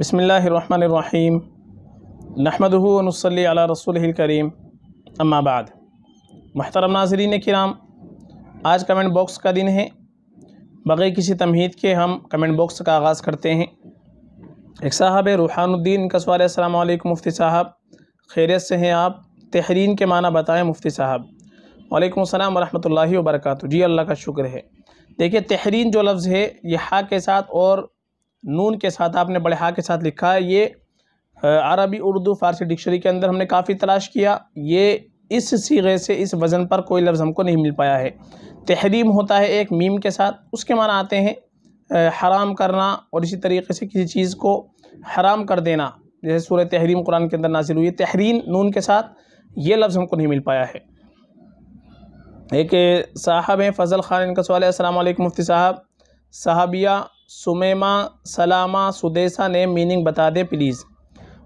बसमीम नहमदनसली रसूल करीम अम्माबाद महतरम नाजरीन कराम आज कमेंट बॉक्स का दिन है बग़ैर किसी तमहीद के हम कमेंट बॉक्स का आगाज़ करते हैं एक साहब रूहानुद्दीन कसवाल अलैक् मुफ्ती साहब खैरियत से हैं आप तहरीन के माना बताएं मुफ्ती साहब वालेकुम अस्सलाम वरहमतुल्लाहि वबरकातु जी अल्लाह का शुक्र है देखिए तहरीन जो लफ्ज़ है ये हा के साथ और नून के साथ आपने बड़े हा के साथ लिखा है ये अरबी उर्दू फारसी डिक्शनरी के अंदर हमने काफ़ी तलाश किया ये इस सीगे से इस वज़न पर कोई लफ्ज़ हमको नहीं मिल पाया है तहरीम होता है एक मीम के साथ उसके माना आते हैं हराम करना और इसी तरीके से किसी चीज़ को हराम कर देना जैसे सूर्य तहरीम कुरान के अंदर नाजिल हुई तहरीन नून के साथ ये लफ्ज़ हमको नहीं मिल पाया है एक साहब हैं फजल ख़ान इनका सवाल है असल मुफ्ती साहब साहबिया सुमेमा सलामा सुदेसा ने मीनिंग बता दें प्लीज़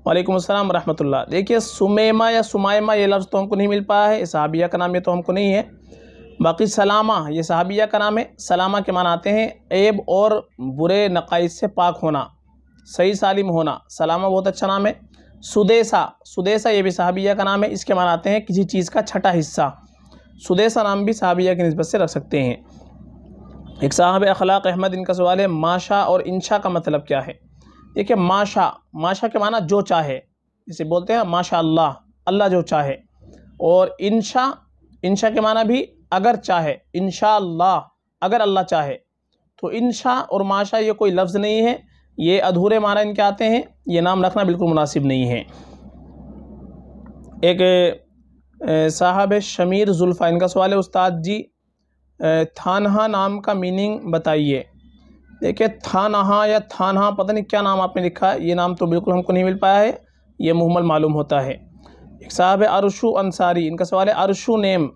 वालेकुम अस्सलाम रहमतुल्लाह देखिए सुमेमा या सुमायमा ये लफ्ज़ तो हमको नहीं मिल पाया है सहाबिया का नाम ये तो हमको नहीं है बाकी सलामा ये सहाबिया का नाम है सलामा के मान आते हैं ऐब और बुरे नकाइस से पाक होना सही सालिम होना सलामा बहुत अच्छा नाम है सुदेसा सुदेसा ये भी सहाबिया का नाम है इसके मान आते हैं किसी चीज़ का छठा हिस्सा सुदेसा नाम भी सहाबिया की नस्बत से रख सकते हैं एक साहब अखलाक अहमद इनका सवाल है माशा और इंशा का मतलब क्या है देखिए माशा माशा के माना जो चाहे इसे बोलते हैं माशा अल्लाह अल्लाह जो चाहे और इंशा इंशा के माना भी अगर चाहे इंशा अल्लाह अगर अल्लाह चाहे तो इंशा और माशा ये कोई लफ्ज़ नहीं है ये अधूरे माना इनके आते हैं ये नाम रखना बिल्कुल मुनासिब नहीं है एक साहब शमीर जुल्फ़ा इनका सवाल है उस्ताद जी थानहा नाम का मीनिंग बताइए देखिए थानहा या थानहा पता नहीं क्या नाम आपने लिखा है ये नाम तो बिल्कुल हमको नहीं मिल पाया है ये मुहमल मालूम होता है एक साहब है अरशु अंसारी इनका सवाल है अरशु नेम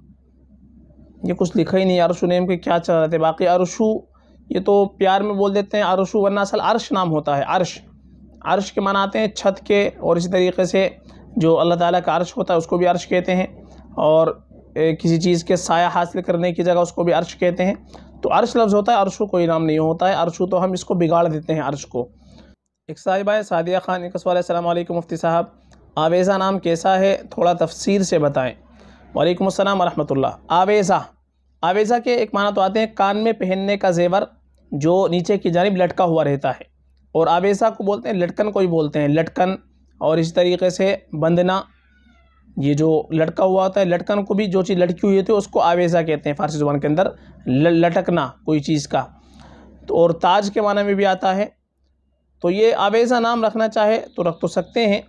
ये कुछ लिखा ही नहीं अरशु नेम के क्या चल रहे थे बाकी अरशु ये तो प्यार में बोल देते हैं अरशु वरना असल अरश नाम होता है अरश अरश के माना आते हैं छत के और इसी तरीके से जो अल्लाह ताला का अरश होता है उसको भी अर्श कहते हैं और किसी चीज़ के साया हासिल करने की जगह उसको भी अर्श कहते हैं तो अर्श लफ्ज़ होता है अर्शु कोई नाम नहीं होता है अर्शु तो हम इसको बिगाड़ देते हैं अर्श को एक साहिबा है सादिया ख़ान कसवालम मुफ्ती साहब आवेज़ा नाम कैसा है थोड़ा तफसीर से बताएँ वालेकुम अस्सलाम आवेज़ा आवेज़ा के एक माना तो आते हैं कान में पहनने का जेवर जो नीचे की जानब लटका हुआ रहता है और आवेज़ा को बोलते हैं लटकन को ही बोलते हैं लटकन और इस तरीके से बंधना ये जो लटका हुआ होता है लटकन को भी जो चीज़ लटकी हुई होती है उसको आवेजा कहते हैं फारसी ज़ुबान के अंदर लटकना कोई चीज़ का तो और ताज के माना में भी आता है तो ये आवेजा नाम रखना चाहे तो रख तो सकते हैं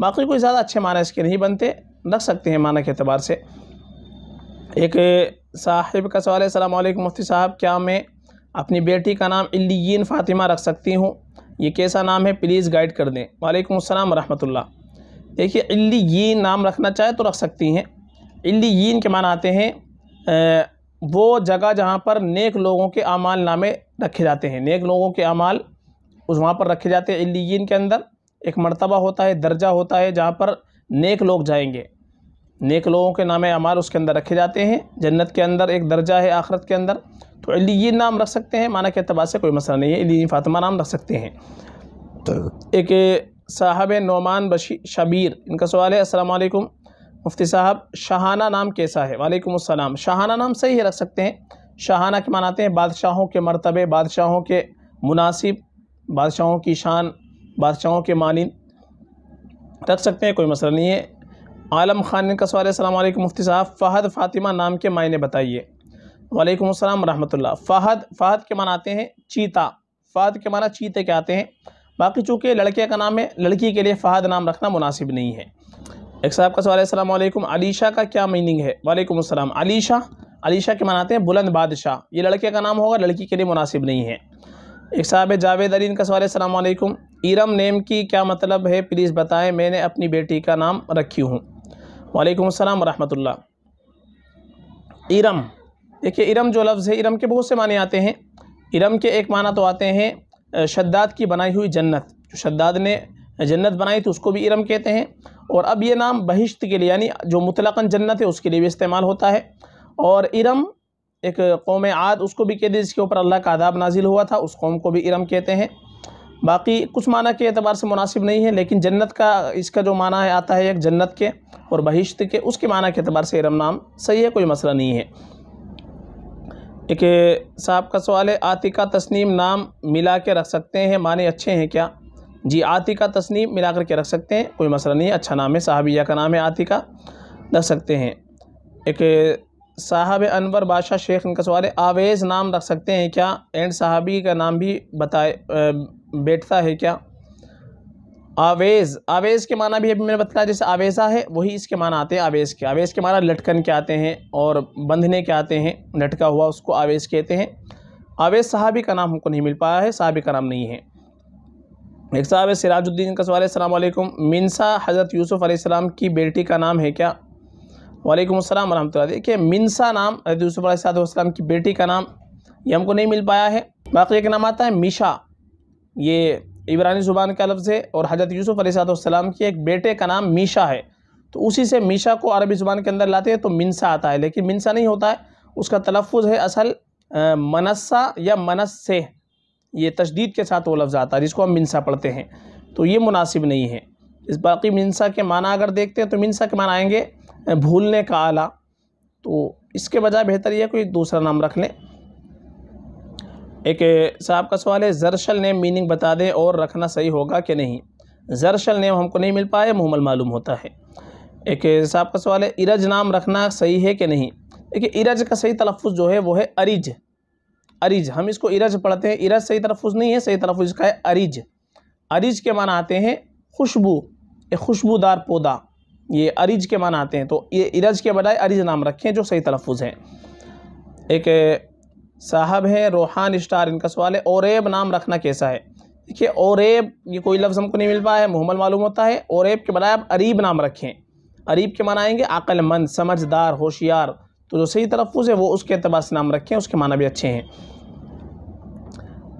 बाकी कोई ज़्यादा अच्छे माना इसके नहीं बनते रख सकते हैं माना के अतबार से एक साहिब का सवाल है सलाम मुफ्ती साहब क्या मैं अपनी बेटी का नाम इलीन फ़ातिमा रख सकती हूँ ये कैसा नाम है प्लीज़ गाइड कर दें वालेकुम अस्सलाम रहमतुल्लाह देखिए इल्लीन नाम रखना चाहे तो रख सकती हैं इल्लीन के माना आते हैं वो जगह जहाँ पर नेक लोगों के अमाल नामे रखे जाते हैं नेक लोगों के अमाल उस वहाँ पर रखे जाते हैं इल्लीन के अंदर एक मरतबा होता है दर्जा होता है जहाँ पर नेक लोग जाएंगे नेक लोगों के नाम अमाल उसके अंदर रखे जाते हैं जन्नत के अंदर एक दर्जा है आखरत के अंदर तो अलीन नाम रख सकते हैं माना के अतबार से कोई मसला नहीं है अलीन फातिमा नाम रख सकते हैं तो एक साहब नोमान बशी शबीर इनका सवाल है असलम मुफ्ती साहब शाहाना नाम कैसा है वालेकुम अस्सलाम शाहाना नाम सही है रख सकते हैं शाहाना के मानाते हैं बादशाहों के मरतबे बादशाहों के मुनासिब बादशाहों की शान बादशाहों के मानी रख सकते हैं कोई मसला नहीं है आलम खान का सवाल है मुफ्ती साहब फ़हद फ़ातिमा नाम के मायने बताइए वालेकुम असलम रहमतुल्लाह फ़हद फ़हद के मान आते हैं चीता फ़हद के माना चीते के आते हैं बाकी चूँकि लड़के का नाम है लड़की के लिए फ़हद नाम रखना मुनासिब नहीं है एक साहब का सवाल असल अल्लाम अलीशा का क्या मीनिंग है वालेकुम असलम अलीशा अलीशा के मनाते हैं बुलंद बादशाह ये लड़के का नाम होगा लड़की के लिए मुनासिब नहीं है एक साहब जावेद अलीन का सवाल अलैक्म इरम नेम की क्या मतलब है प्लीज़ बताएं मैंने अपनी बेटी का नाम रखी हूँ वालेकुम असलम वरहमतुल्ला इरम देखिए इरम जो लफ्ज़ है इरम के बहुत से माने आते हैं इरम के एक माना तो आते हैं शद्दाद की बनाई हुई जन्नत जो शद्दाद ने जन्नत बनाई थी उसको भी इरम कहते हैं और अब ये नाम बहिश्त के लिए यानी जो मुतलकन जन्नत है उसके लिए भी इस्तेमाल होता है और इरम एक कौम आद उसको भी कहते हैं जिसके ऊपर अल्लाह का आदाब नाजिल हुआ था उस कौम को भी इरम कहते हैं बाकी कुछ माना के अतबार से मुनासिब नहीं है लेकिन जन्नत का इसका जो माना है आता है एक जन्नत के और बहिश्त के उसके माना के अतबार से इरम नाम सही है कोई मसला नहीं है एक साहब का सवाल है आतिका तस्नीम नाम मिला के रख सकते हैं माने अच्छे हैं क्या जी आतिका तस्नीम मिला कर के रख सकते हैं कोई मसला नहीं अच्छा नाम है साहबिया का नाम है आतिका रख सकते हैं एक साहब अनवर बादशाह शेख इनका सवाल है आवेज़ नाम रख सकते हैं क्या एंड साहबी का नाम भी बताए बैठता है क्या आवेज आवेज के माना भी अभी मैंने बताया जैसे आवेजा है वही इसके माना आते हैं आवेज के आवेज के माना लटकन के आते हैं और बंधने के आते हैं लटका हुआ उसको आवेज कहते हैं आवेज साहबी का नाम हमको नहीं मिल पाया है साहबी का नाम नहीं है एक साहब है सिराजुद्दीन का सवाल है सलामकुम मिनसा हज़रत यूसुफ़ आसमाम की बेटी का नाम है क्या वालेकुम असलम वरहमत देखिए मिनसा नाम हज़रत यूसुफ़ आसमाम की बेटी का नाम ये हमको नहीं मिल पाया है बाकी एक नाम आता है मिशा ये इबरानी ज़ुबान का लफ्ज़ है और हज़रत यूसुफ़ अलैहिस्सलाम के एक बेटे का नाम मीशा है तो उसी से मीशा को अरबी ज़ुबान के अंदर लाते हैं तो मिनसा आता है लेकिन मिनसा नहीं होता है उसका तलफ़ है असल मनसा या मनस से ये तशदीद के साथ वो लफ्ज़ आता है जिसको हम मिनसा पढ़ते हैं तो ये मुनासिब नहीं है इस बाकी मिनसा के माना अगर देखते हैं तो मिनसा के माना आएंगे भूलने का आला तो इसके बजाय बेहतर यह कोई दूसरा नाम रख लें एक साहब का सवाल है जरशल नेम मीनिंग बता दें और रखना सही होगा कि नहीं जरशल नेम हमको नहीं मिल पाया मुहमल मालूम होता है एक साहब का सवाल है इरज नाम रखना सही है कि नहीं देखिए इरज का सही तलफ़ जो है वो है अरिज अरिज हम इसको इरज पढ़ते हैं इरज सही तलफ़ नहीं है सही तलफ़ इसका है अरिज अरिज के मान आते हैं खुशबू एक खुशबूदार पौधा ये अरिज के माना आते हैं तो ये इरज के बजाय अरिज नाम रखें जो सही तलफ़ हैं एक साहब है रोहान स्टार इनका सवाल है औरब नाम रखना कैसा है देखिए औरब ये कोई लफ्ज़ हमको नहीं मिल पाया है मोहम्मद मालूम होता है औरब के बनाए आप अरीब नाम रखें अरीब के माना आएंगे अक्लमंद समझदार होशियार तो जो सही तलफ़ है वो उसके अतबार से नाम रखें उसके माना भी अच्छे हैं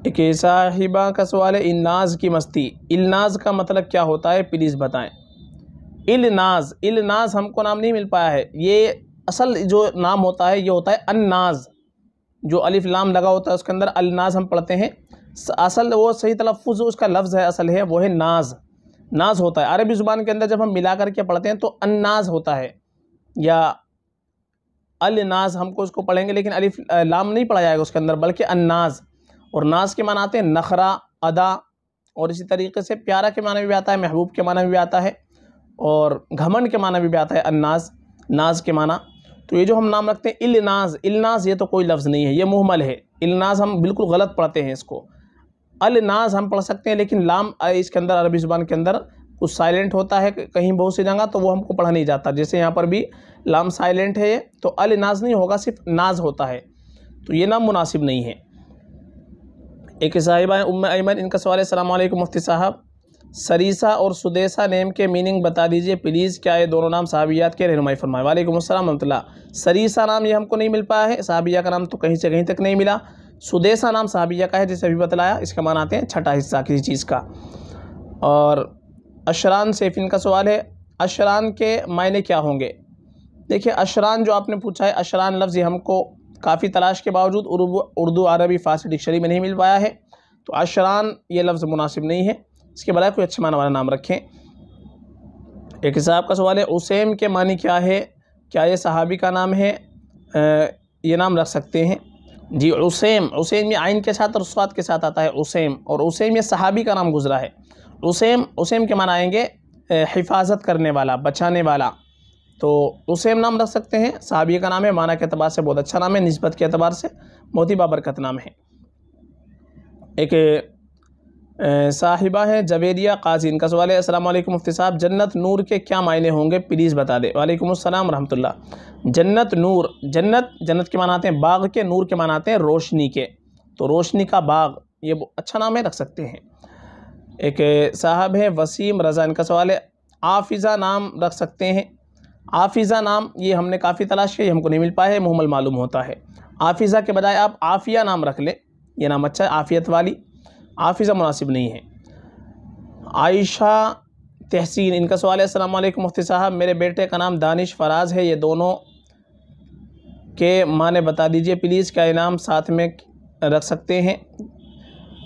एक साहिबा का सवाल है इलनाज की मस्ती इलनाज का मतलब क्या होता है प्लीज़ बताएँ इलनाज इलनाज हमको नाम नहीं मिल पाया है ये असल जो नाम होता है ये होता है अन्नाज जो अलिफ लाम लगा होता है उसके अंदर अलनाज हम पढ़ते हैं असल वो सही तलफ़ उसका लफ्ज़ है असल है वो है नाज नाज होता है अरबी ज़ुबान के अंदर जब हम मिला करके पढ़ते हैं तो अन्नाज होता है या अलनाज हमको उसको पढ़ेंगे लेकिन अलिफ लाम नहीं पढ़ा जाएगा उसके अंदर बल्कि अननाज और नाज के माना आते हैं नखरा अदा और इसी तरीके से प्यारा के माना भी आता है महबूब के माना भी आता है और घमंड के माना भी आता है अन्नाज नाज के माना तो ये जो हम नाम रखते हैं इलनाज इलनाज ये तो कोई लफ्ज़ नहीं है ये मुहमल है इलनाज हम बिल्कुल गलत पढ़ते हैं इसको अलनाज हम पढ़ सकते हैं लेकिन लाम इसके अंदर अरबी ज़ुबान के अंदर कुछ साइलेंट होता है कहीं बहुत सी जगह तो वो हमको पढ़ा नहीं जाता जैसे यहाँ पर भी लाम साइलेंट है तो अलनाज़ नहीं होगा सिर्फ नाज होता है तो ये नाम मुनासिब नहीं है एक साहिबा उम ऐमन इनका सवाल है सलामकुम मुफ्ती साहब सरीसा और सुदेसा नेम के मीनिंग बता दीजिए प्लीज़ क्या ये दोनों नाम साहबियात के रहनुमाई फरमाए वालेकुम अस्सलाम सरीसा नाम ये हमको नहीं मिल पाया है साहबिया का नाम तो कहीं से कहीं तक नहीं मिला सुदेसा नाम साहबिया का है जिसे अभी बतलाया इसका मान आते हैं छठा हिस्सा किसी चीज़ का और अशरान सेफिन का सवाल है अशरान के मायने क्या होंगे देखिए अशरान जो आपने पूछा है अशरान लफ्ज़ हमको काफ़ी तलाश के बावजूद उर्दू अरबी फ़ारसी डिक्शनरी में नहीं मिल पाया है तो अशरान ये लफ्ज़ मुनासिब नहीं है इसके बजाय कोई अच्छे माना वाला नाम रखें एक हिसाब का सवाल है उसेम के मानी क्या है क्या ये सहाबी का नाम है आ, ये नाम रख सकते हैं जी उसेम उसेम ये आइन के साथ और स्वाद के साथ आता है उसेम और उसेम ये सहाबी का नाम गुजरा है उसेम उसेम के मान आएंगे हिफाजत करने वाला बचाने वाला तो उसेम नाम रख सकते हैं सहाबी का नाम है माना के अतबार से बहुत अच्छा नाम है नस्बत के अतबार से मोती बाबरकत नाम है एक साहिबा है जवेरिया काजी इनका सवाल है अस्सलाम वालेकुम मुफ्ती साहब जन्नत नूर के क्या मायने होंगे प्लीज़ बता दें वालेकुम अस्सलाम रहमतुल्लाह जन्नत नूर जन्नत जन्नत के मानाते हैं बाग के नूर के मानाते हैं रोशनी के तो रोशनी का बाग ये अच्छा नाम है रख सकते हैं एक साहब है वसीम रज़ा इनका सवाल है आफिज़ा नाम रख सकते हैं आफिज़ा नाम ये हमने काफ़ी तलाश किया हमको नहीं मिल पाया है मुहमल मालूम होता है आफिज़ा के बजाय आप आफ़िया नाम रख लें यह नाम अच्छा है आफ़ियत वाली आफिज़ा मुनासिब नहीं है आयशा तहसीन इनका सवाल है अलैक् मुफ्ती साहब मेरे बेटे का नाम दानिश फराज है ये दोनों के माँ ने बता दीजिए प्लीज़ क्या इनाम साथ में रख सकते हैं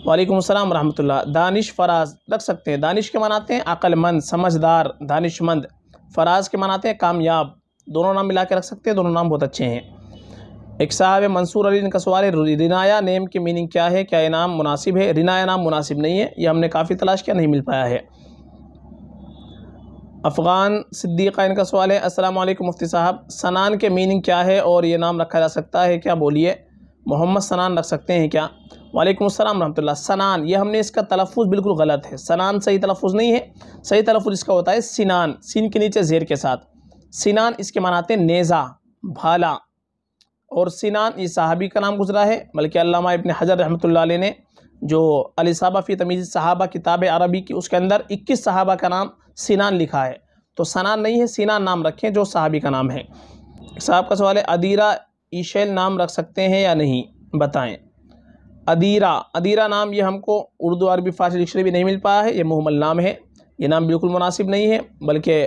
वालेकुम अस्सलाम रहमतुल्लाह दानिश फराज रख सकते हैं दानिश के मनाते हैं अक्लमंद समझदार दानिशमंद फराज के मनाते हैं कामयाब दोनों नाम मिला के रख सकते हैं दोनों नाम बहुत अच्छे हैं एक साहब मंसूर अली इनका सवाल है रिनाया नेम की मीनिंग क्या है क्या ये नाम मुनासिब है रिनाया नाम मुनासिब नहीं है ये हमने काफ़ी तलाश किया नहीं मिल पाया है अफ़गान सिद्दीक़ा इनका सवाल है अस्सलाम वालेकुम मुफ्ती साहब सनान के मीनिंग क्या है और ये नाम रखा जा सकता है क्या बोलिए मोहम्मद सनान रख सकते हैं क्या वालेकुम अस्सलाम रहमतुल्लाह सनान ये हमने इसका तलफ़ बिल्कुल गलत है सनान सही तलफ़ नहीं है सही तलफ़ इसका होता है सिनान सिन के नीचे जेर के साथ सिनान इसके मनाते नेज़ा भाला और सिनान ये सहाबी का नाम गुजरा है बल्कि अल्लामा इबन हजर रहमतुल्लाह ने जो अलिसाबा फ़ी तमीज़ सहाबा किताब अरबी की उसके अंदर इक्कीस सहाबा का नाम सिनान लिखा है तो सनान नहीं है सिनान नाम रखें जो सहाबी का नाम है साहब का सवाल है अदीरा ईशेल नाम रख सकते हैं या नहीं बताएँ अदीरा अदीरा नाम ये हमको उर्दू अरबी फारसी डिक्शनरी भी नहीं मिल पाया है ये मुहमल नाम है ये नाम बिल्कुल मुनासिब नहीं है बल्कि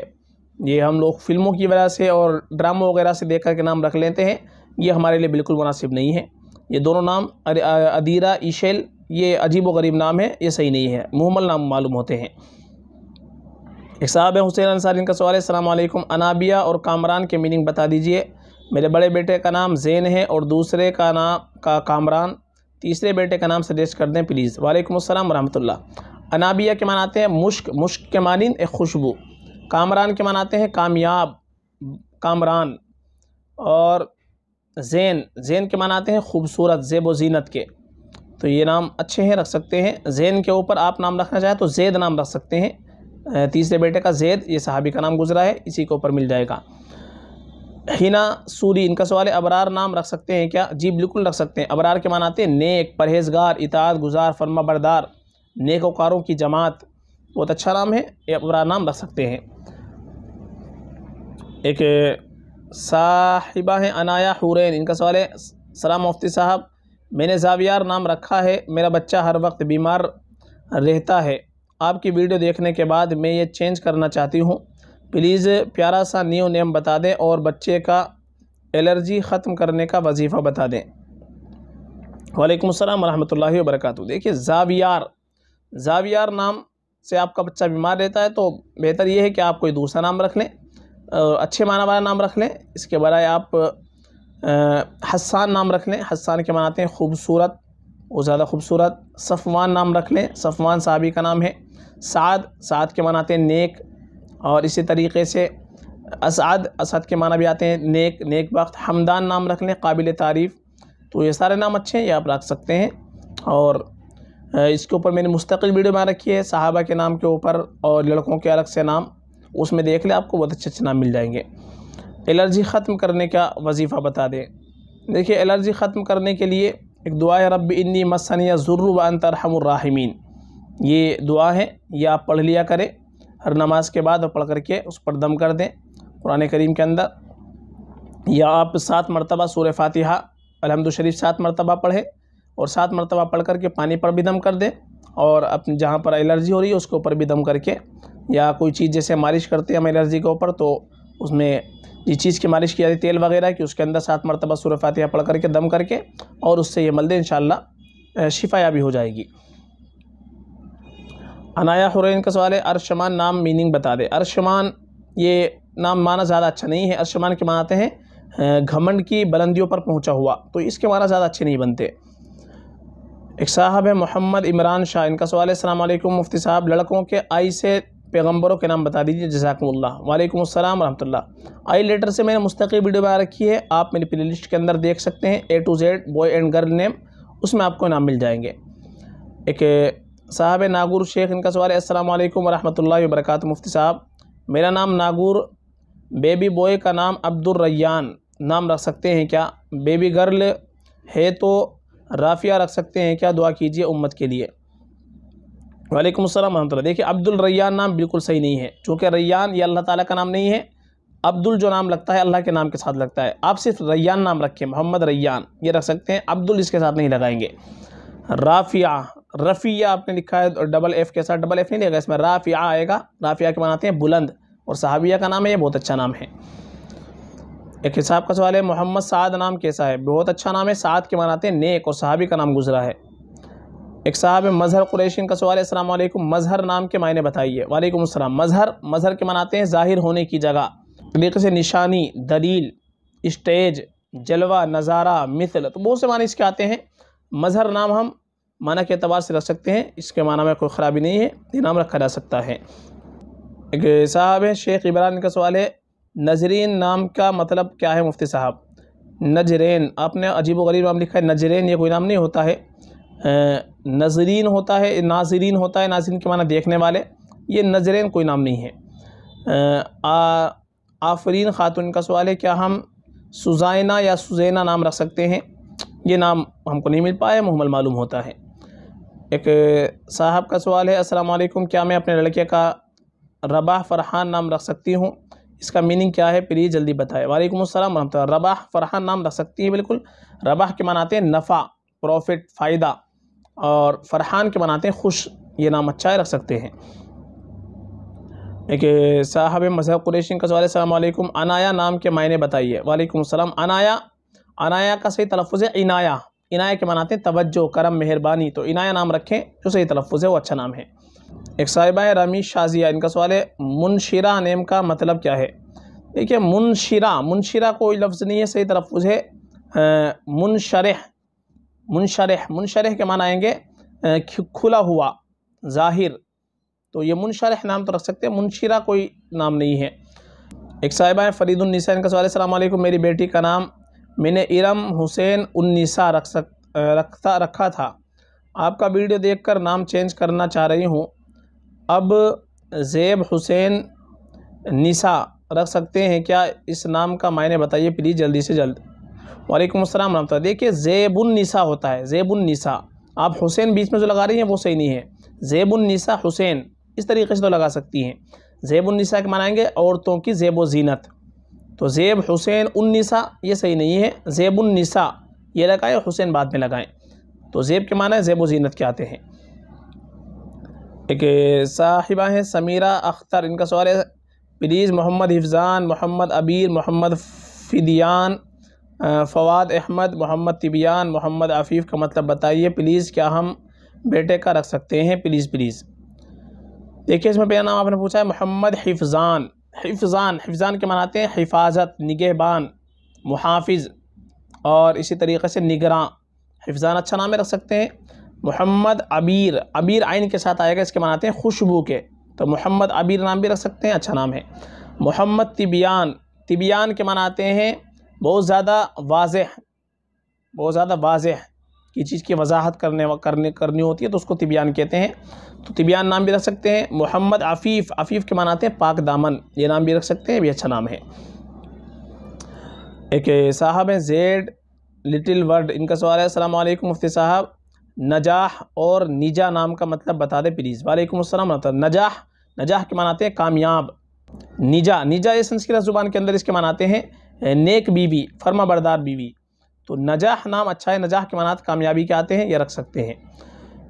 ये हम लोग फ़िल्मों की वजह से और ड्रामों वगैरह से देख कर के नाम रख लेते हैं ये हमारे लिए बिल्कुल मुनासिब नहीं है ये दोनों नाम अदीरा ईशेल ये अजीब व गरीब नाम है ये सही नहीं है मुहमल नाम मालूम होते हैं एक साहब है हुसैन अंसारी इनका सवाल है अलैक्म अनाबिया और कामरान के मीनिंग बता दीजिए मेरे बड़े बेटे का नाम जैन है और दूसरे का नाम का कामरान तीसरे बेटे का नाम सजेस्ट कर दें प्लीज़ वालेकुम अस्सलाम वरहमतुल्लाह अनाबिया के मनाते हैं मुश्क मुश्क के मानंद एक खुशबू कामरान के मनाते हैं कामयाब कामरान और जैन जैन के आते हैं खूबसूरत जेब व जीनत के तो ये नाम अच्छे हैं रख सकते हैं जैन के ऊपर आप नाम रखना चाहें तो जैद नाम रख सकते हैं तीसरे बेटे का जैद ये सहाबी का नाम गुजरा है इसी के ऊपर मिल जाएगा हिना सूरी इनका सवाल है अबरार नाम रख सकते हैं क्या जी बिल्कुल रख सकते हैं अबरार के आते हैं नेक परहेजगार इताद गुजार फर्मा बरदार नेकोकारों की जमात बहुत अच्छा नाम है ये अबरार नाम रख सकते हैं एक साहिबा हैं अनाया हुरैन इनका सवाल है सलाम मुफ्ती साहब मैंने जावियार नाम रखा है मेरा बच्चा हर वक्त बीमार रहता है आपकी वीडियो देखने के बाद मैं ये चेंज करना चाहती हूँ प्लीज़ प्यारा सा न्यू नेम बता दें और बच्चे का एलर्जी ख़त्म करने का वजीफ़ा बता दें वालेकुम अस्सलाम वरहमतुल्लाहि वरक देखिए जावियार जावियार नाम से आपका बच्चा बीमार रहता है तो बेहतर यह है कि आप कोई दूसरा नाम रख लें अच्छे माना वाला नाम रख लें इसके बजाय आप हसान नाम रख लें हसान के मनाते हैं खूबसूरत वो ज़्यादा खूबसूरत सफ़वान नाम रख लें सफ़वान साहबी का नाम है साद साद के मनाते हैं नेक और इसी तरीके से असाद असाद के माना भी आते हैं नेक नेक वक्त हमदान नाम रख लें काबिल तारीफ़ तो ये सारे नाम अच्छे हैं ये आप रख सकते हैं और इसके ऊपर मैंने मुस्तकिल वीडियो बना रखी है साहबा के नाम के ऊपर और लड़कों के अलग से नाम उसमें देख लें आपको बहुत अच्छे अच्छे नाम मिल जाएंगे एलर्जी ख़त्म करने का वजीफ़ा बता दें देखिए एलर्जी ख़त्म करने के लिए एक दुआ है रब इन्नी मसनिया ज़ुर्रबान तरहमराहिमीन ये दुआ है ये आप पढ़ लिया करें हर नमाज के बाद पढ़ करके उस पर दम कर दें पुराने करीम के अंदर या आप सात मरतबा सूर फातिहा अलहमद शरीफ सात मरतबा पढ़ें और सात मरतबा पढ़ करके पानी पर भी दम कर दें और अपने जहाँ पर एलर्जी हो रही है उसके ऊपर भी दम करके या कोई चीज़ जैसे मालिश करते हैं हम एलर्जी के ऊपर तो उसमें जिस चीज़ की मालिश की जाती है तेल वगैरह की उसके अंदर सात मरतबा सूर फातिया पढ़ करके दम करके और उससे ये मलदे इन शिफायाबी हो जाएगी अनाया हुरैन का सवाल है अरशमान नाम मीनिंग बता दे अरशमान ये नाम माना ज़्यादा अच्छा नहीं है अरशमान के मानते हैं घमंड की बुलंदियों पर पहुंचा हुआ तो इसके माना ज़्यादा अच्छे नहीं बनते एक साहब है मोहम्मद इमरान शाह इनका सवाल है अलैक्म मुफ्ती साहब लड़कों के आई से पैगम्बरों के नाम बता दीजिए जजाकमल्ला वालेकुम अस्सलाम वरहमतुल्ला आई लेटर से मैंने मुस्तक वीडियो बना रखी है आप मेरी प्ले लिस्ट के अंदर देख सकते हैं A to Z boy and girl name उसमें आपको नाम मिल जाएंगे एक साहब नागूर शेख इनका सवाल है असल वरहल वरहमतुल्लाहि मुफ्ती साहब मेरा नाम नागूर बेबी बॉय का नाम अब्दुल नाम रख सकते हैं क्या बेबी गर्ल है तो राफ़िया रख सकते हैं क्या दुआ कीजिए उम्मत के लिए वालेकुम अस्सलाम वरहमल देखिए अब्दुल रैयान नाम बिल्कुल सही नहीं है चूँकि रैयान ये अल्लाह ताला का नाम नहीं है अब्दुल जो नाम लगता है अल्लाह के नाम के साथ लगता है आप सिर्फ रैयान नाम रखें मोहम्मद रैयान ये रख सकते हैं अब्दुल इसके साथ नहीं लगाएंगे राफिया रफ़िया आपने लिखा है और डबल एफ़ के साथ डबल एफ़ नहीं लगा इसमें राफिया आएगा राफिया के मनाते हैं बुलंद और सहाबिया का नाम है ये बहुत अच्छा नाम है एक हिसाब का सवाल है मोहम्मद साद नाम कैसा है बहुत अच्छा नाम है साद के मनाते हैं नेक और सहाबी का नाम गुजरा है एक साहब मज़हर कुरेशन का सवाल है मज़हर नाम के मायने बताइए वालेकुम अस्सलाम मज़हर मज़हर के मनाते हैं ज़ाहिर होने की जगह तरीके से निशानी दलील स्टेज जलवा नज़ारा मिसल तो बहुत से माने इसके आते हैं मज़हर नाम हम माना के अतबार से रख सकते हैं इसके माना में कोई ख़राबी नहीं है ये नाम रखा जा सकता है एक साहब है शेख इबरान का सवाल है नजरीन नाम का मतलब क्या है मुफ्ती साहब नजरेन आपने अजीब व गरीब नाम लिखा है नजरेन ये कोई नाम नहीं होता है नजरीन होता है नाजरीन होता है नाजरीन के माना देखने वाले ये नजरें कोई नाम नहीं है आ, आफरीन खातून का सवाल है क्या हम सुजाइना या सुजैना नाम रख सकते हैं ये नाम हमको नहीं मिल पाया मुहमल मालूम होता है एक साहब का सवाल है अस्सलाम वालेकुम क्या मैं अपने लड़के का रबाह फरहान नाम रख सकती हूँ इसका मीनिंग क्या है प्लीज़ जल्दी बताएं वालेकुम अस्सलाम वरहमत रबाह फरहान नाम रख सकती है बिल्कुल रबाह के मानाते हैं नफ़ा प्रॉफिट फ़ायदा और फरहान के बनाते हैं खुश ये नाम अच्छा रख सकते हैं एक साहब मजहब कुरेशन का सवाल सलामकुम अनाया नाम के मायने बताइए वालेकुम सलाम अनाया अनाया का सही तलफ़ है इनाया इनाया के मनाते हैं तवज्जो करम मेहरबानी तो इनाया नाम रखें जो सही तलफ़ है वो अच्छा नाम है एक साहिबा है शाजिया इनका सवाल है मुनशिरा नेम का मतलब क्या है देखिए मुनशिरा मुनशिरा कोई लफ्ज़ नहीं है सही तलफ़ है मुनशरह मुनशरह मुनशरह के माना आएंगे खुला हुआ ज़ाहिर तो ये मुनशरह नाम तो रख सकते हैं मुनशिरा कोई नाम नहीं है एक साहिबा है फरीदुलनिसा इनका सवाल सलामकुम मेरी बेटी का नाम मैंने इरम हुसैन उन्नीसा रख सक रखता रखा था आपका वीडियो देखकर नाम चेंज करना चाह रही हूँ अब जैब हुसैन निसा रख सकते हैं क्या इस नाम का मायने बताइए प्लीज़ जल्दी से जल्द वालेकुम अस्सलाम रहा देखिए ज़ेबुलनिसा होता है ज़ेबुलनिसा आप हुसैन बीच में जो लगा रही हैं वो सही नहीं है ज़ेबुलनिसा हुसैन इस तरीके से तो लगा सकती हैं ज़ेबुलनिसा के मनाएंगे औरतों की ज़ेब जीनत तो जैब हुसैन उन्निसा ये सही नहीं है ज़ेबुलनिसा ये लगाएं हुसैन बाद में लगाएं तो जैब के माना ज़ेब जीनत के आते हैं एक साहिबा हैं समीरा अख्तर इनका सवाल है प्लीज़ मोहम्मद हिफजान मोहम्मद अबीर मोहम्मद फ़िदियान फवाद अहमद मोहम्मद तिबियान मोहम्मद आफ़ीफ़ का मतलब बताइए प्लीज़ क्या हम बेटे का रख सकते हैं प्लीज़ प्लीज़ देखिए इसमें पहला नाम आपने पूछा है मोहम्मद हिफजान हिफजान हिफजान के मनाते हैं हिफाजत निगहबान मुहाफिज और इसी तरीके से निगरां हिफजान अच्छा नाम रख सकते हैं मोहम्मद अबीर अबीर आइन के साथ आएगा इसके मनाते हैं खुशबू के तो मोहम्मद अबीर नाम भी रख सकते हैं अच्छा नाम है मोहम्मद तिबियान तिबियान के मनाते हैं बहुत ज़्यादा वाज बहुत ज़्यादा वाज की चीज़ की वजाहत करने करने करनी होती है तो उसको तिबियान कहते हैं तो तिबियान नाम भी रख सकते हैं मोहम्मद आफ़ीफ़ आफ़ीफ़ के मानाते हैं पाक दामन ये नाम भी रख सकते हैं भी अच्छा नाम है एक साहब हैं जेड लिटिल वर्ड इनका सवाल है असल मुफ्ती साहब नजाह और निजा नाम का मतलब बता दें प्लीज़ वालेकुम अस्सलाम नजाह नजाह के मानाते हैं कामयाब निजा निजा ये संस्कृत ज़ुबान के अंदर इसके मानाते हैं नेक बीवी फर्मा बरदार बीवी तो नजाह नाम अच्छा है नजाह के माना कामयाबी के आते हैं या रख सकते हैं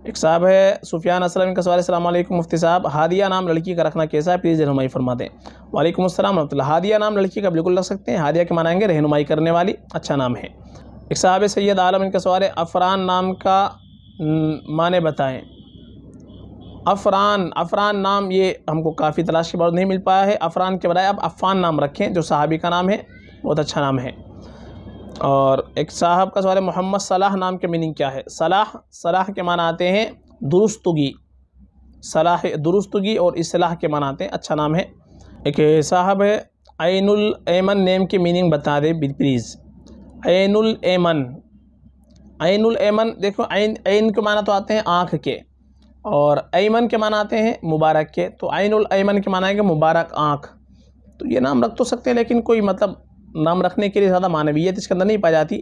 एक साहब है सुफियान असलम इनका सवाल सलामकुम मुफ्ती साहब हादिया नाम लड़की का रखना कैसा है प्लीज़ रहनुमाई फरमा दें वालेकुम अस्सलाम वरहमल्ला हादिया नाम लड़की का बिल्कुल रख सकते हैं हादिया के मनाएंगे रहनुमाई करने वाली अच्छा नाम है एक साहब सैयद आलम इनका सवाल अफरान नाम का माने बताएँ अफरान अफरान नाम ये हमको काफ़ी तलाश के बाद नहीं मिल पाया है अफरान के बजाय अब अफ़ान नाम रखें जो साहबी का नाम है बहुत अच्छा नाम है और एक साहब का सवाल है मोहम्मद सलाह नाम के मीनिंग क्या है सलाह सलाह के माना आते हैं दुरुस्तगी सलाह दुरुस्तगी और इसलाह के माना आते हैं अच्छा नाम है एक साहब है ऐनुल ऐमन नेम की मीनिंग बता दे प्लीज़ ऐनुल ऐमन ऐनुल ऐमन देखो ऐन ऐन के माना तो आते हैं आँख के और ऐमन के माना आते हैं मुबारक के तो ऐनुल ऐमन के माना है मुबारक आँख तो ये नाम रख तो सकते हैं लेकिन कोई मतलब नाम रखने के लिए ज़्यादा मानवीयत इसके अंदर नहीं पाई जाती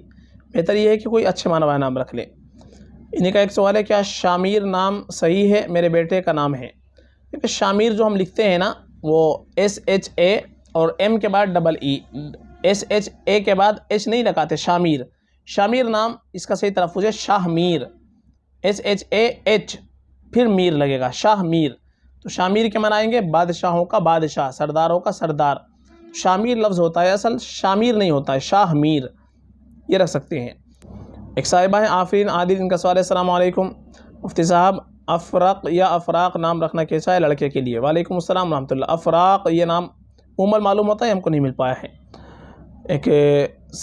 बेहतर यह है कि कोई अच्छे मानवाय नाम रख ले इन्हीं का एक सवाल है क्या शामिर नाम सही है मेरे बेटे का नाम है क्योंकि शामिर जो हम लिखते हैं ना वो एस एच ए और एम के बाद double E S H A के बाद एच नहीं लगाते शामिर शामिर नाम इसका सही तरफ़ है Shah Mir S H A H फिर मीर लगेगा शाह मीर तो शामिर के मनाएंगे बादशाहों का बादशाह सरदारों का सरदार शामिर लफ्ज़ होता है असल शामिर नहीं होता है शाह मीर ये रख सकते हैं एक साहिबा हैं आफरीन आदिल इनका सवाल है अलैक्म मुफ्ती साहब अफराक या अफराक नाम रखना कैसा है लड़के के लिए वालेकुम अस्सलाम रहमतुल्लाह अफराक ये नाम उम्र मालूम होता है हमको नहीं मिल पाया है एक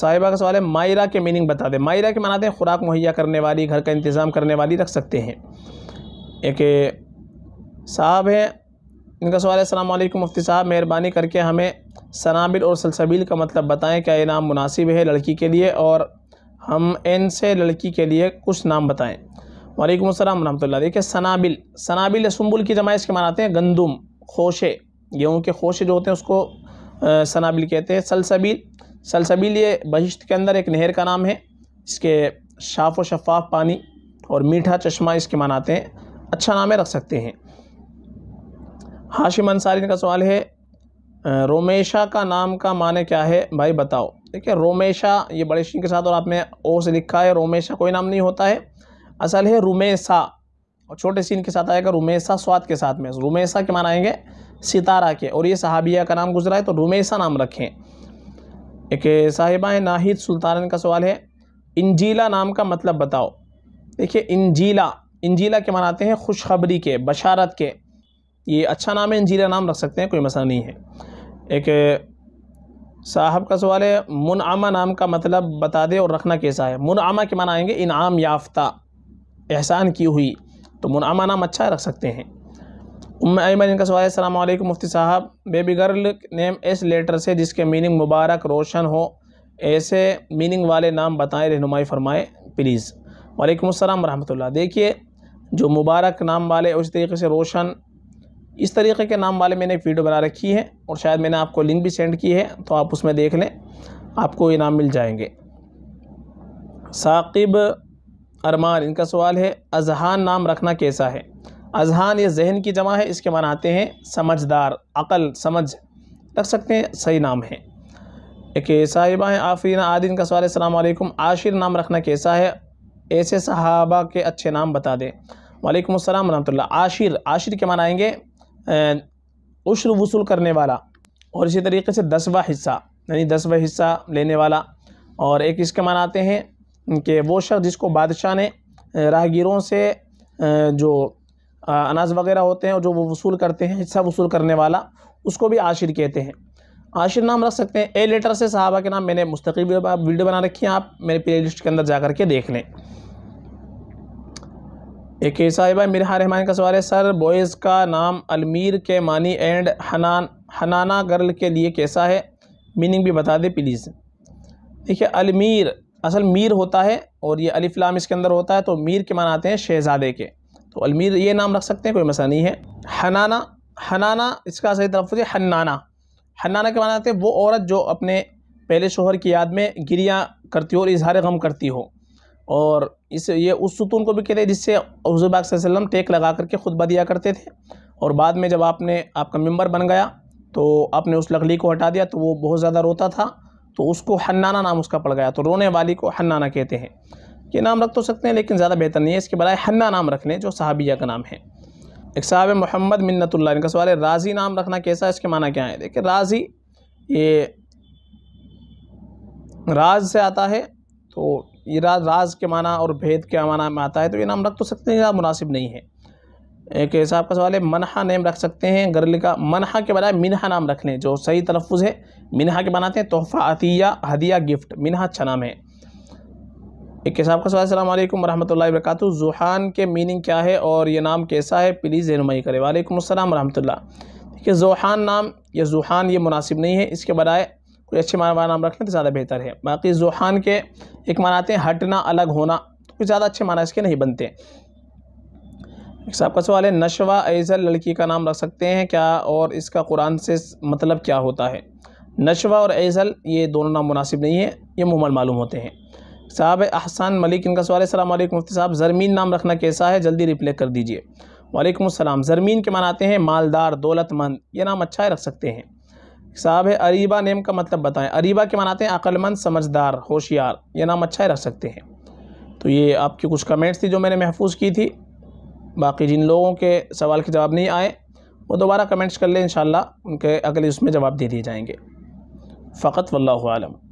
साहिबा का सवाल है मायरा के मीनिंग बता दें मायरा के मनाते हैं खुराक मुहैया करने वाली घर का इंतज़ाम करने वाली रख सकते हैं एक साहब हैं इनका सवाल है मुफ्ती साहब मेहरबानी करके हमें सनाबिल और सलसबील का मतलब बताएं क्या ये नाम मुनासिब है लड़की के लिए और हम इन से लड़की के लिए कुछ नाम बताएं वालेकुम अस्सलाम वरहमतुल्लाह देखिए सनाबिल सनाबिल सुम्बुल की जमा इसके मनाते हैं गंदुम खोशे गेहूँ के खोशे जो होते हैं उसको आ, सनाबिल कहते हैं सलसबील सलसबील ये बहिश्त के अंदर एक नहर का नाम है इसके शाफ व शफाफ पानी और मीठा चश्मा इसके मनाते हैं अच्छा नाम है रख सकते हैं हाशिम अंसारी का सवाल है रोमेशा का नाम का माने क्या है भाई बताओ देखिए रोमेशा ये बड़े शीन के साथ और आपने ओ से लिखा है रोमेशा कोई नाम नहीं होता है असल है रुमेसा और छोटे सीन के साथ आएगा रुमेसा स्वाद के साथ में रुमेसा के मान आएंगे सितारा के और ये सहाबिया का नाम गुजरा है तो रुमेसा नाम रखें एक साहिबाएँ नाहिद सुल्तान का सवाल है इंजीला नाम का मतलब बताओ देखिए इंजीला इंजीला के मनाते हैं खुशखबरी के बशारत के ये अच्छा नाम है जीरा नाम रख सकते हैं कोई मसला नहीं है एक साहब का सवाल है मुनआमा नाम का मतलब बता दे और रखना कैसा है मुनआमा के माना आएंगे इनाम याफ्ता एहसान की हुई तो मुनआमा नाम अच्छा रख सकते हैं उम अमन का सवाल है सलामकुम मुफ्ती साहब बेबी गर्ल नेम इस लेटर से जिसके मीनिंग मुबारक रोशन हो ऐसे मीनिंग वाले नाम बताएं रहनुमाई फरमाए प्लीज़ वालेकुम अस्सलाम वरहमतुल्लाह देखिए जो मुबारक नाम वाले उस तरीके से रोशन इस तरीके के नाम वाले मैंने एक वीडियो बना रखी है और शायद मैंने आपको लिंक भी सेंड की है तो आप उसमें देख लें आपको इनाम मिल जाएंगे साकिब अरमान इनका सवाल है अजहान नाम रखना कैसा है अजहान ये जहन की जमा है इसके मान आते हैं समझदार अकल समझ रख सकते हैं सही नाम है एक साहिबा हैं आफरीन आदिन का सवाल सलामकुम आशिर नाम रखना कैसा है ऐसे सहाबा के अच्छे नाम बता दें वालेकुम अस्सलाम वरहमतुल्लाह आशिर आशिर के मानाएंगे उश्र वसूल करने वाला और इसी तरीके से दसवा हिस्सा यानी दसवा हिस्सा लेने वाला और एक इसके मान आते हैं कि वो शख्स जिसको बादशाह ने राहगीरों से जो अनाज वगैरह होते हैं और जो वो वसूल करते हैं हिस्सा वसूल करने वाला उसको भी आशिर कहते हैं आशिर नाम रख सकते हैं ए लेटर से साहबा के नाम मैंने मुस्तकिल वीडियो बना रखी है आप मेरे प्ले लिस्ट के अंदर जा कर के देख लें एक साहिबा मिरहा रहमान का सवाल है सर बॉयज़ का नाम अलमीर के मानी एंड हनान हनाना गर्ल के लिए कैसा है मीनिंग भी बता दे प्लीज़ देखिए अलमीर असल मीर होता है और ये अलीफलाम इसके अंदर होता है तो मीर के मान आते हैं शहजादे के तो अलमीर ये नाम रख सकते हैं कोई मसला नहीं है हनाना हनाना इसका सही तरफ़ है हन्नाना हन्नाना के माना आते हैं वो औरत जो अपने पहले शोहर की याद में गिरियाँ करती हो और इजहार गम करती हो और इस ये उस सुतून को भी कहते हैं जिससे हजूर टेक लगा करके खुतबा दिया करते थे और बाद में जब आपने आपका मेम्बर बन गया तो आपने उस लकड़ी को हटा दिया तो वो बहुत ज़्यादा रोता था तो उसको हन्नाना नाम उसका पड़ गया तो रोने वाली को हन्नाना कहते हैं ये नाम रख तो सकते हैं लेकिन ज़्यादा बेहतर नहीं है इसके बजाय हन्ना नाम रख लें जो सहाबिया का नाम है एक साहब मोहम्मद मिन्नतुल्ला इनका सवाल है राज़ी नाम रखना कैसा है इसके माना क्या है देखिए राज़ी ये राज से आता है तो ये राज राज के माना और भेद के माना में आता है तो ये नाम रख तो सकते हैं या मुनासिब नहीं है एक हिसाब का सवाल है मनहा नेम रख सकते हैं गर्ल का मनहा के बजाय मिनहा नाम रख लें जो सही तलफ़ है मिनहा के बनाते हैं तोहफ़ा अतिया हदिया गिफ्ट मिनहा अच्छा नाम है एक हिसाब का सवाल अल्लाम वरहमल वरक जुहान के मीनिंग क्या है और ये नाम कैसा है प्लीज़ रहनुमाई करें वालेकुम अल्लाम वरहमल देखिए जुहान नाम या जुहान ये मुनासिब नहीं है इसके बजाय कोई अच्छे माना नाम रखें तो ज़्यादा बेहतर है बाकी जुहान के एक माना आते हैं हटना अलग होना तो कुछ ज़्यादा अच्छे माना इसके नहीं बनते साहब का सवाल है नशवा ऐजल लड़की का नाम रख सकते हैं क्या और इसका कुरान से मतलब क्या होता है नशवा और ऐजल ये दोनों नाम मुनासिब नहीं है ये मुमल मालूम होते हैं साहब अहसान मलिक इनका सवाल है सलाम मुफ्ती साहब ज़रमीन नाम रखना कैसा है जल्दी रिप्लाई कर दीजिए वालेकुम अस्सलाम ज़रमीन के मनाते हैं मालदार दौलतमंद ये नाम अच्छा है रख सकते हैं साहब है अरीबा नेम का मतलब बताएं अरीबा के मनाते हैं अक्लमंद समझदार होशियार ये नाम अच्छा ही रख सकते हैं तो ये आपकी कुछ कमेंट्स थी जो मैंने महफूज की थी बाकी जिन लोगों के सवाल के जवाब नहीं आए वो दोबारा कमेंट्स कर लें इन उनके अगले उसमें जवाब दे दिए जाएंगे फ़कत वल्लम